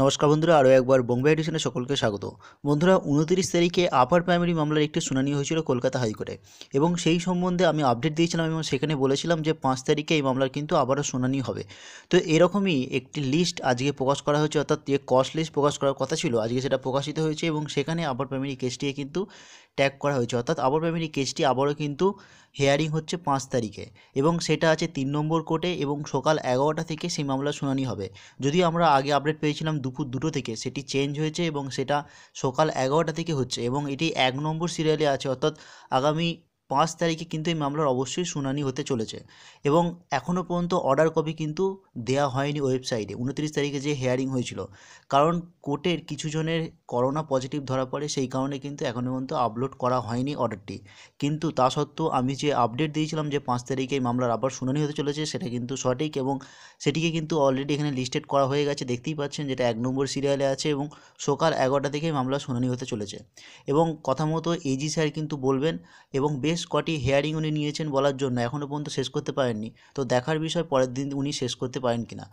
নমস্কার বন্ধুরা আরও একবার বোম্বে এডিশনে সকলকে স্বাগত বন্ধুরা উনতিরিশ তারিখে আপার প্রাইমারি মামলার একটি শুনানি হয়েছিল কলকাতা হাইকোর্টে এবং সেই সম্বন্ধে আমি আপডেট দিয়েছিলাম এবং সেখানে বলেছিলাম যে পাঁচ তারিখে এই মামলার কিন্তু আবারও শুনানি হবে তো এরকমই একটি লিস্ট আজকে প্রকাশ করা হয়েছে অর্থাৎ যে কস্ট লিস্ট প্রকাশ করার কথা ছিল আজকে সেটা প্রকাশিত হয়েছে এবং সেখানে আপার প্রাইমারি কেসটিকে কিন্তু ট্যাগ করা হয়েছে অর্থাৎ আপার প্রাইমারি কেসটি আবারও কিন্তু হেয়ারিং হচ্ছে পাঁচ তারিখে এবং সেটা আছে তিন নম্বর কোর্টে এবং সকাল এগারোটা থেকে সেই মামলার শুনানি হবে যদিও আমরা আগে আপডেট পেয়েছিলাম দুপুর দুটো থেকে সেটি চেঞ্জ হয়েছে এবং সেটা সকাল এগারোটা থেকে হচ্ছে এবং এটি এক নম্বর সিরিয়ালে আছে অর্থাৎ আগামী পাঁচ তারিখে কিন্তু এই মামলার অবশ্যই শুনানি হতে চলেছে এবং এখনও পর্যন্ত অর্ডার কপি কিন্তু দেয়া হয়নি ওয়েবসাইটে উনত্রিশ তারিখে যে হেয়ারিং হয়েছিল কারণ কোর্টের কিছু জনের করোনা পজিটিভ ধরা পড়ে সেই কারণে কিন্তু এখনও পর্যন্ত আপলোড করা হয়নি অর্ডারটি কিন্তু তা সত্ত্বেও আমি যে আপডেট দিয়েছিলাম যে পাঁচ তারিখে এই মামলার আবার শুনানি হতে চলেছে সেটা কিন্তু সঠিক এবং সেটিকে কিন্তু অলরেডি এখানে লিস্টেড করা হয়ে গেছে দেখতেই পাচ্ছেন যেটা এক নম্বর সিরিয়ালে আছে এবং সকাল এগারোটা থেকে মামলা শুনানি হতে চলেছে এবং কথা মতো এজি স্যার কিন্তু বলবেন এবং বেশ বেশ কটি হেয়ারিং উনি নিয়েছেন বলার জন্য এখনও পর্যন্ত শেষ করতে পারেননি তো দেখার বিষয় পরের দিন উনি শেষ করতে পারেন কিনা